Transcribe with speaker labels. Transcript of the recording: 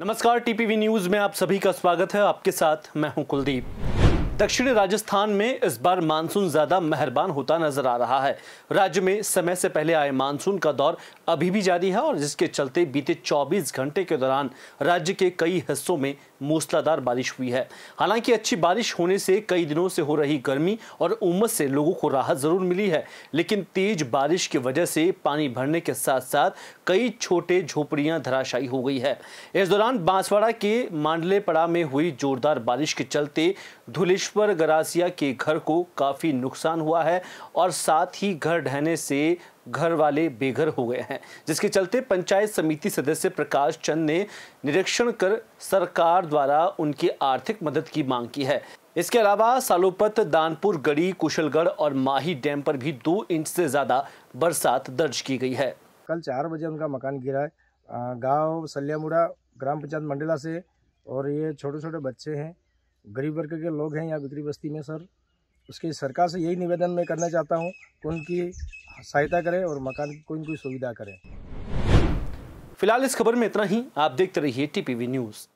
Speaker 1: नमस्कार TPV news में आप सभी का स्वागत है आपके साथ मैं हूं कुलदीप दक्षिणी राजस्थान में इस बार मानसून ज्यादा मेहरबान होता नजर आ रहा है राज्य में समय से पहले आए मानसून का दौर अभी भी जारी है और जिसके चलते बीते 24 घंटे के दौरान राज्य के कई हिस्सों में मूसलाधार बारिश हुई है हालांकि अच्छी बारिश होने से कई दिनों से हो रही गर्मी और उमस से लोगों को राहत जरूर मिली है लेकिन तेज बारिश की वजह से पानी भरने के साथ साथ कई छोटे झोपड़ियां धराशायी हो गई है इस दौरान बांसवाड़ा के मांडलेपड़ा में हुई जोरदार बारिश के चलते धुलेश ईश्वर गरासिया के घर को काफ़ी नुकसान हुआ है और साथ ही घर ढहने से घर वाले बेघर हो गए हैं जिसके चलते पंचायत समिति सदस्य प्रकाश चंद ने निरीक्षण कर सरकार द्वारा उनकी आर्थिक मदद की मांग की है इसके अलावा सालोपत दानपुर गढ़ी कुशलगढ़ और माही डैम पर भी दो इंच से ज़्यादा बरसात दर्ज की गई है
Speaker 2: कल चार बजे उनका मकान गिरा है गाँव सल्यामुड़ा ग्राम पंचायत मंडला से और ये छोटे छोटे बच्चे हैं गरीब वर्ग के लोग हैं यहाँ बिक्री बस्ती में सर उसके सरकार से यही निवेदन मैं करना चाहता हूँ कि उनकी सहायता करें और मकान की कोई कोई सुविधा करें
Speaker 1: फिलहाल इस खबर में इतना ही आप देखते रहिए टीपीवी न्यूज़